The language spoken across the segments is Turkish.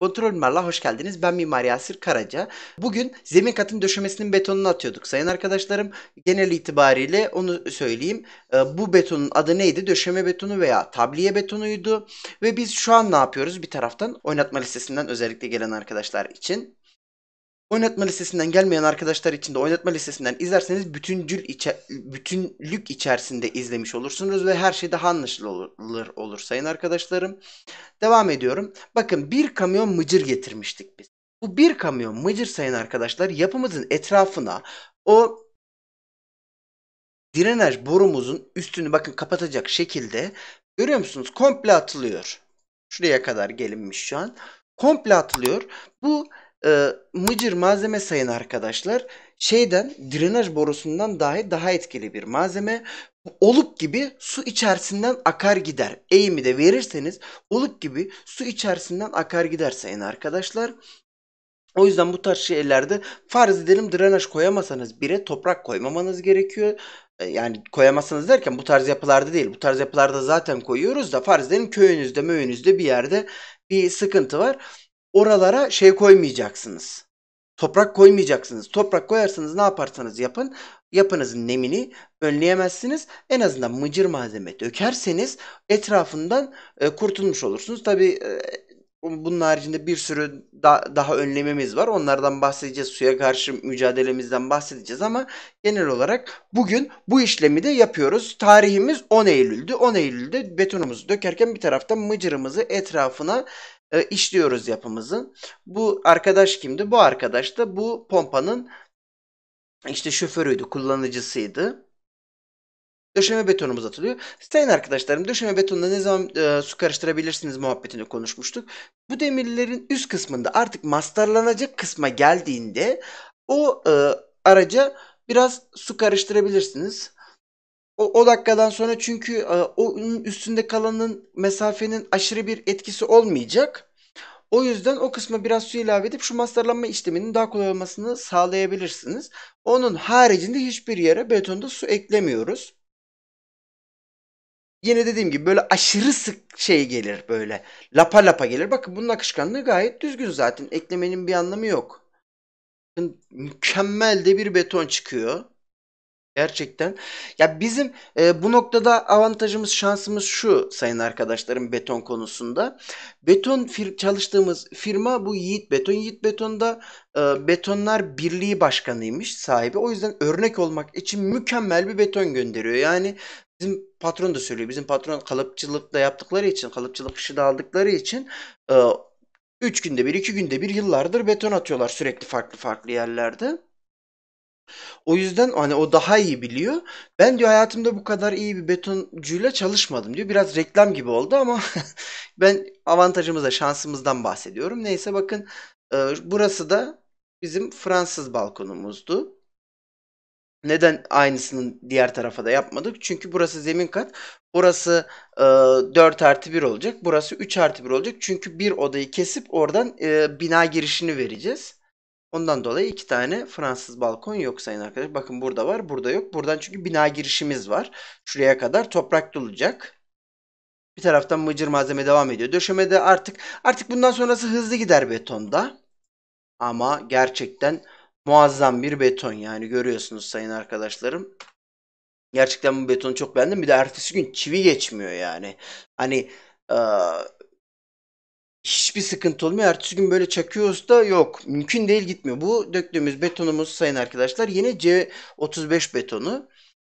Kontrol Mimarla hoş geldiniz. Ben Mimar Yasir Karaca. Bugün zemin katın döşemesinin betonunu atıyorduk sayın arkadaşlarım. Genel itibariyle onu söyleyeyim. Ee, bu betonun adı neydi? Döşeme betonu veya tabliye betonuydu. Ve biz şu an ne yapıyoruz? Bir taraftan oynatma listesinden özellikle gelen arkadaşlar için Oynatma listesinden gelmeyen arkadaşlar için de oynatma listesinden izlerseniz bütüncül içe, bütünlük içerisinde izlemiş olursunuz ve her şey daha anlaşılır olur sayın arkadaşlarım. Devam ediyorum. Bakın bir kamyon mıcır getirmiştik biz. Bu bir kamyon mıcır sayın arkadaşlar yapımızın etrafına o drenaj borumuzun üstünü bakın kapatacak şekilde görüyor musunuz komple atılıyor. Şuraya kadar gelinmiş şu an. Komple atılıyor. Bu e, mıcır malzeme sayın arkadaşlar şeyden drenaj borusundan dahi daha etkili bir malzeme. olup gibi su içerisinden akar gider. Eğimi de verirseniz olup gibi su içerisinden akar gider sayın arkadaşlar. O yüzden bu tarz şeylerde farz edelim drenaj koyamasanız bire toprak koymamanız gerekiyor. Ee, yani koyamazsanız derken bu tarz yapılarda değil. Bu tarz yapılarda zaten koyuyoruz da farz edelim köyünüzde, möyünüzde bir yerde bir sıkıntı var oralara şey koymayacaksınız. Toprak koymayacaksınız. Toprak koyarsanız ne yaparsanız yapın yapınızın nemini önleyemezsiniz. En azından mıcır malzeme dökerseniz etrafından e, kurtulmuş olursunuz. Tabi e, bunun haricinde bir sürü da, daha önlemimiz var. Onlardan bahsedeceğiz. Suya karşı mücadelemizden bahsedeceğiz ama genel olarak bugün bu işlemi de yapıyoruz. Tarihimiz 10 Eylül'dü. 10 Eylül'de betonumuzu dökerken bir taraftan mıcırımızı etrafına e, işliyoruz yapımızın. Bu arkadaş kimdi? Bu arkadaş da bu pompanın işte şoförüydü, kullanıcısıydı. Döşeme betonumuz atılıyor. Sayın arkadaşlarım döşeme betonunda ne zaman e, su karıştırabilirsiniz muhabbetini konuşmuştuk. Bu demirlerin üst kısmında artık mastarlanacak kısma geldiğinde o e, araca biraz su karıştırabilirsiniz. O, o dakikadan sonra çünkü e, onun üstünde kalanın mesafenin aşırı bir etkisi olmayacak. O yüzden o kısma biraz su ilave edip şu masterlanma işleminin daha kolay olmasını sağlayabilirsiniz. Onun haricinde hiçbir yere betonda su eklemiyoruz. Yine dediğim gibi böyle aşırı sık şey gelir böyle. Lapa lapa gelir. Bakın bunun akışkanlığı gayet düzgün zaten. Eklemenin bir anlamı yok. Mükemmel de bir beton çıkıyor. Gerçekten. Ya, bizim, eee, bu noktada avantajımız, şansımız şu sayın arkadaşlarım beton konusunda. Beton fir çalıştığımız firma bu Yiğit Beton. Yiğit Beton'da, eee, Betonlar Birliği başkanıymış sahibi. O yüzden örnek olmak için mükemmel bir beton gönderiyor. Yani bizim patron da söylüyor. Bizim patron kalıpçılıkla yaptıkları için, kalıpçılık işi de aldıkları için, eee, 3 günde bir, iki günde bir yıllardır beton atıyorlar sürekli farklı farklı yerlerde. O yüzden hani o daha iyi biliyor. Ben diyor hayatımda bu kadar iyi bir betoncuyla çalışmadım diyor. Biraz reklam gibi oldu ama ben avantajımıza, şansımızdan bahsediyorum. Neyse bakın e, burası da bizim Fransız balkonumuzdu. Neden aynısının diğer tarafa da yapmadık? Çünkü burası zemin kat. Burası e, 4 artı 1 olacak. Burası 3 artı 1 olacak. Çünkü bir odayı kesip oradan e, bina girişini vereceğiz. Ondan dolayı iki tane Fransız balkon yok sayın arkadaşlar. Bakın burada var, burada yok. Buradan çünkü bina girişimiz var. Şuraya kadar toprak dolacak. Bir taraftan mıcır malzeme devam ediyor. Döşemede artık artık bundan sonrası hızlı gider betonda. Ama gerçekten muazzam bir beton yani görüyorsunuz sayın arkadaşlarım. Gerçekten bu betonu çok beğendim. Bir de ertesi gün çivi geçmiyor yani. Hani e, hiçbir sıkıntı olmuyor. Ertesi gün böyle çakıyoruz da yok. Mümkün değil gitmiyor. Bu döktüğümüz betonumuz sayın arkadaşlar yine C35 betonu.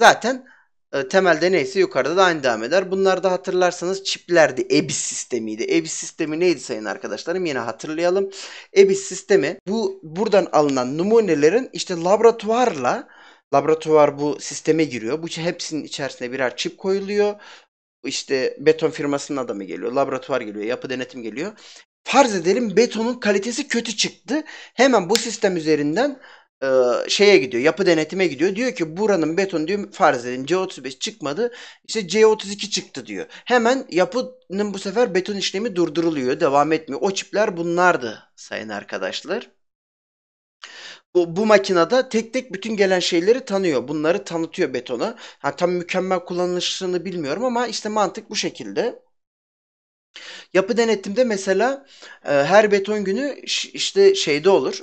Zaten e, temelde neyse yukarıda da aynı devam eder. Bunlar da hatırlarsanız çiplerdi. EBIS sistemiydi. EBIS sistemi neydi sayın arkadaşlarım? Yine hatırlayalım. EBIS sistemi bu buradan alınan numunelerin işte laboratuvarla laboratuvar bu sisteme giriyor. Bu hepsinin içerisine birer çip koyuluyor işte beton firmasının adamı geliyor, laboratuvar geliyor, yapı denetim geliyor. Farz edelim betonun kalitesi kötü çıktı. Hemen bu sistem üzerinden e, şeye gidiyor, yapı denetime gidiyor. Diyor ki buranın beton diyor farz edin C35 çıkmadı. işte C32 çıktı diyor. Hemen yapının bu sefer beton işlemi durduruluyor, devam etmiyor. O çipler bunlardı sayın arkadaşlar bu, bu makinede tek tek bütün gelen şeyleri tanıyor. Bunları tanıtıyor betona. Ha, tam mükemmel kullanışını bilmiyorum ama işte mantık bu şekilde. Yapı denetimde mesela e, her beton günü işte şeyde olur.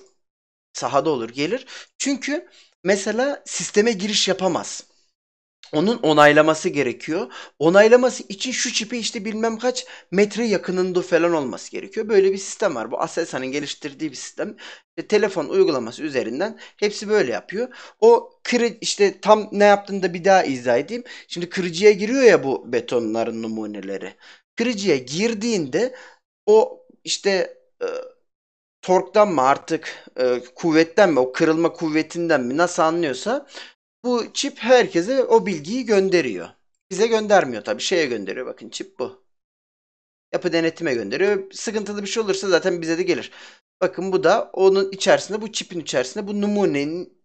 Sahada olur gelir. Çünkü mesela sisteme giriş yapamaz onun onaylaması gerekiyor. Onaylaması için şu çipi işte bilmem kaç metre yakınında falan olması gerekiyor. Böyle bir sistem var. Bu Aselsan'ın geliştirdiği bir sistem. İşte telefon uygulaması üzerinden hepsi böyle yapıyor. O kırı işte tam ne yaptığını da bir daha izah edeyim. Şimdi kırıcıya giriyor ya bu betonların numuneleri. Kırıcıya girdiğinde o işte e, torktan mı artık e, kuvvetten mi o kırılma kuvvetinden mi nasıl anlıyorsa bu çip herkese o bilgiyi gönderiyor. Bize göndermiyor tabii. Şeye gönderiyor bakın çip bu. Yapı denetime gönderiyor. Sıkıntılı bir şey olursa zaten bize de gelir. Bakın bu da onun içerisinde bu çipin içerisinde bu numunenin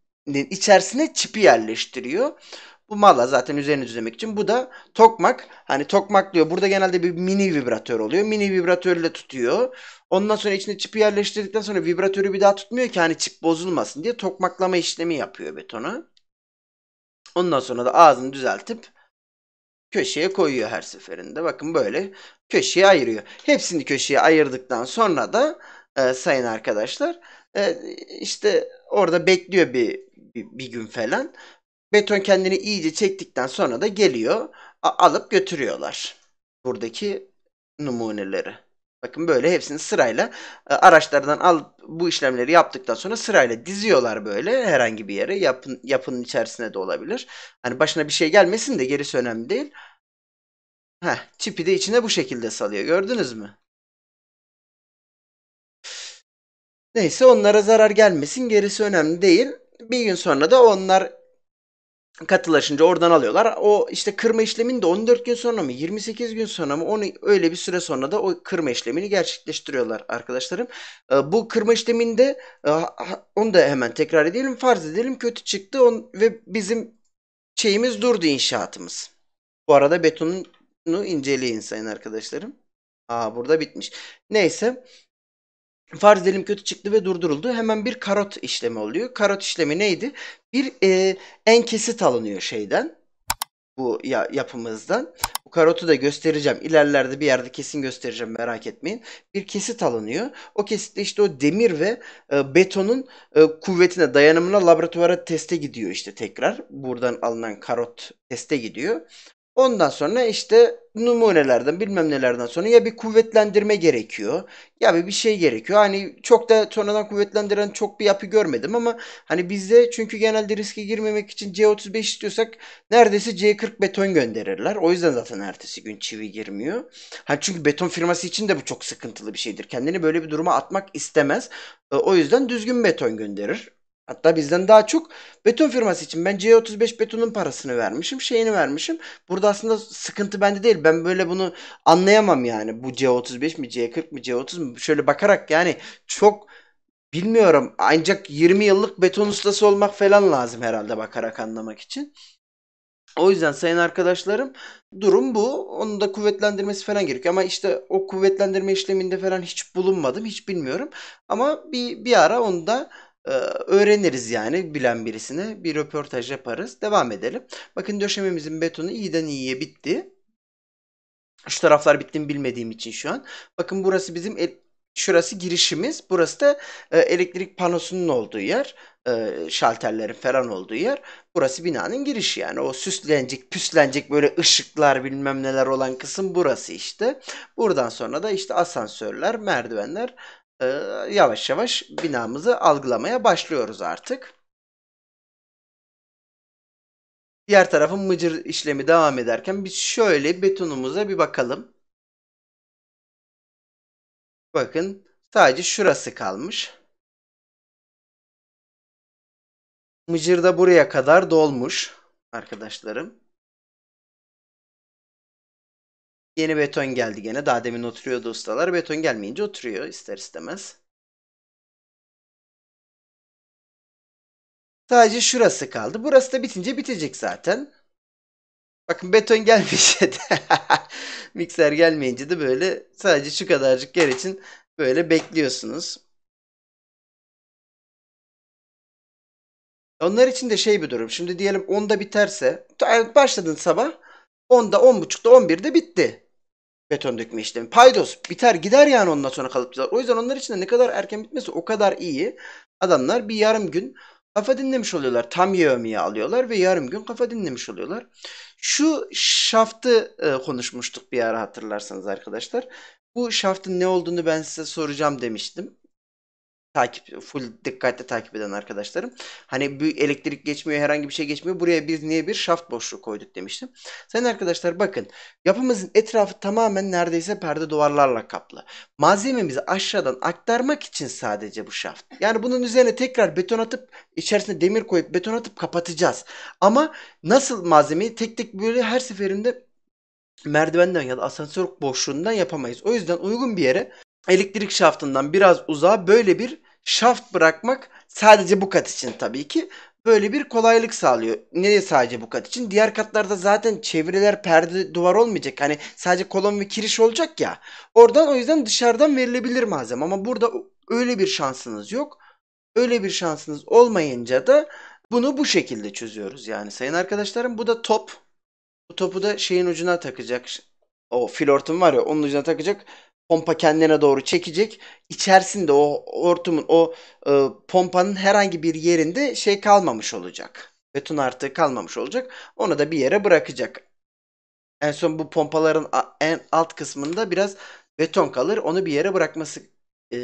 içerisine çipi yerleştiriyor. Bu mala zaten üzerine düzlemek için. Bu da tokmak. Hani tokmaklıyor. Burada genelde bir mini vibratör oluyor. Mini vibratörle tutuyor. Ondan sonra içine çipi yerleştirdikten sonra vibratörü bir daha tutmuyor ki hani çip bozulmasın diye tokmaklama işlemi yapıyor betonu. Ondan sonra da ağzını düzeltip köşeye koyuyor her seferinde. Bakın böyle köşeye ayırıyor. Hepsini köşeye ayırdıktan sonra da e, sayın arkadaşlar e, işte orada bekliyor bir, bir, bir gün falan. Beton kendini iyice çektikten sonra da geliyor alıp götürüyorlar buradaki numuneleri. Bakın böyle hepsini sırayla e, araçlardan al bu işlemleri yaptıktan sonra sırayla diziyorlar böyle herhangi bir yere. Yapın, yapının içerisine de olabilir. Hani başına bir şey gelmesin de gerisi önemli değil. ha çipi de içine bu şekilde salıyor. Gördünüz mü? Neyse onlara zarar gelmesin. Gerisi önemli değil. Bir gün sonra da onlar katılaşınca oradan alıyorlar. O işte kırma işlemini de 14 gün sonra mı 28 gün sonra mı onu öyle bir süre sonra da o kırma işlemini gerçekleştiriyorlar arkadaşlarım. Ee, bu kırma işleminde e, onu da hemen tekrar edelim. Farz edelim kötü çıktı ve bizim şeyimiz durdu inşaatımız. Bu arada betonunu inceleyin sayın arkadaşlarım. Aa burada bitmiş. Neyse farz edelim kötü çıktı ve durduruldu. Hemen bir karot işlemi oluyor. Karot işlemi neydi? Bir e, en alınıyor şeyden bu ya, yapımızdan. Bu karotu da göstereceğim. İlerlerde bir yerde kesin göstereceğim merak etmeyin. Bir kesit alınıyor. O kesitte işte o demir ve e, betonun e, kuvvetine, dayanımına laboratuvara teste gidiyor işte tekrar. Buradan alınan karot teste gidiyor. Ondan sonra işte numunelerden bilmem nelerden sonra ya bir kuvvetlendirme gerekiyor ya bir bir şey gerekiyor. Hani çok da sonradan kuvvetlendiren çok bir yapı görmedim ama hani bizde çünkü genelde riske girmemek için C35 istiyorsak neredeyse C40 beton gönderirler. O yüzden zaten ertesi gün çivi girmiyor. Hani çünkü beton firması için de bu çok sıkıntılı bir şeydir. Kendini böyle bir duruma atmak istemez. E, o yüzden düzgün beton gönderir. Hatta bizden daha çok beton firması için ben C35 betonun parasını vermişim, şeyini vermişim. Burada aslında sıkıntı bende değil. Ben böyle bunu anlayamam yani. Bu C35 mi, C40 mi C30 mu? Şöyle bakarak yani çok bilmiyorum. Ancak 20 yıllık beton ustası olmak falan lazım herhalde bakarak anlamak için. O yüzden sayın arkadaşlarım durum bu. onu da kuvvetlendirmesi falan gerekiyor. Ama işte o kuvvetlendirme işleminde falan hiç bulunmadım. Hiç bilmiyorum. Ama bir, bir ara onu da e, öğreniriz yani bilen birisine bir röportaj yaparız. Devam edelim. Bakın döşememizin betonu iyiden iyiye bitti. Şu taraflar bitti mi bilmediğim için şu an. Bakın burası bizim el, şurası girişimiz. Burası da e, elektrik panosunun olduğu yer. E, şalterlerin falan olduğu yer. Burası binanın girişi yani. O süslenecek, püslenecek böyle ışıklar bilmem neler olan kısım burası işte. Buradan sonra da işte asansörler, merdivenler e, yavaş yavaş binamızı algılamaya başlıyoruz artık. Diğer tarafın mıcır işlemi devam ederken biz şöyle betonumuza bir bakalım. Bakın sadece şurası kalmış. Mıcır da buraya kadar dolmuş arkadaşlarım. Yeni beton geldi gene. Daha demin oturuyordu ustalar. Beton gelmeyince oturuyor ister istemez. Sadece şurası kaldı. Burası da bitince bitecek zaten. Bakın beton gelmiş. Mikser gelmeyince de böyle sadece şu kadarcık yer için böyle bekliyorsunuz. Onlar için de şey bir durum. Şimdi diyelim 10'da biterse başladın sabah 10'da 10.30'da 11'de bitti beton dökme işlemi. Paydos biter gider yani ondan sonra kalıpçılar. O yüzden onlar için de ne kadar erken bitmesi o kadar iyi. Adamlar bir yarım gün kafa dinlemiş oluyorlar. Tam yevmiye alıyorlar ve yarım gün kafa dinlemiş oluyorlar. Şu şaftı e, konuşmuştuk bir ara hatırlarsanız arkadaşlar. Bu şaftın ne olduğunu ben size soracağım demiştim takip full dikkatle takip eden arkadaşlarım. Hani bir elektrik geçmiyor, herhangi bir şey geçmiyor. Buraya biz niye bir şaft boşluğu koyduk demiştim. Sen arkadaşlar bakın. Yapımızın etrafı tamamen neredeyse perde duvarlarla kaplı. Malzememizi aşağıdan aktarmak için sadece bu şaft. Yani bunun üzerine tekrar beton atıp içerisine demir koyup beton atıp kapatacağız. Ama nasıl malzemeyi tek tek böyle her seferinde merdivenden ya da asansör boşluğundan yapamayız. O yüzden uygun bir yere elektrik şaftından biraz uzağa böyle bir şaft bırakmak sadece bu kat için tabii ki böyle bir kolaylık sağlıyor. Niye sadece bu kat için? Diğer katlarda zaten çevreler perde duvar olmayacak. Hani sadece kolon ve kiriş olacak ya. Oradan o yüzden dışarıdan verilebilir malzeme ama burada öyle bir şansınız yok. Öyle bir şansınız olmayınca da bunu bu şekilde çözüyoruz yani sayın arkadaşlarım. Bu da top. Bu topu da şeyin ucuna takacak. O filortum var ya onun ucuna takacak pompa kendine doğru çekecek. İçerisinde o ortumun, o e, pompanın herhangi bir yerinde şey kalmamış olacak. Beton artığı kalmamış olacak. Onu da bir yere bırakacak. En son bu pompaların en alt kısmında biraz beton kalır. Onu bir yere bırakması e,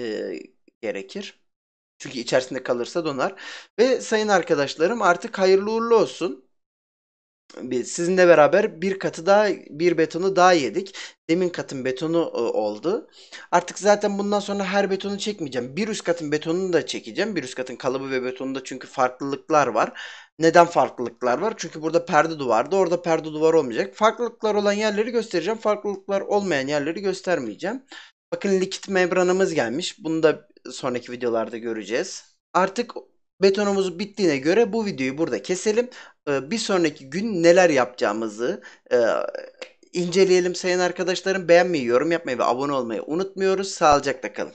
gerekir. Çünkü içerisinde kalırsa donar. Ve sayın arkadaşlarım artık hayırlı uğurlu olsun sizinle beraber bir katı daha bir betonu daha yedik. Demin katın betonu e, oldu. Artık zaten bundan sonra her betonu çekmeyeceğim. Bir üst katın betonunu da çekeceğim. Bir üst katın kalıbı ve betonu da çünkü farklılıklar var. Neden farklılıklar var? Çünkü burada perde duvarda, orada perde duvar olmayacak. Farklılıklar olan yerleri göstereceğim. Farklılıklar olmayan yerleri göstermeyeceğim. Bakın likit membranımız gelmiş. Bunu da sonraki videolarda göreceğiz. Artık Betonumuz bittiğine göre bu videoyu burada keselim. Ee, bir sonraki gün neler yapacağımızı e, inceleyelim sayın arkadaşlarım. Beğenmeyi, yorum yapmayı ve abone olmayı unutmuyoruz. Sağlıcakla kalın.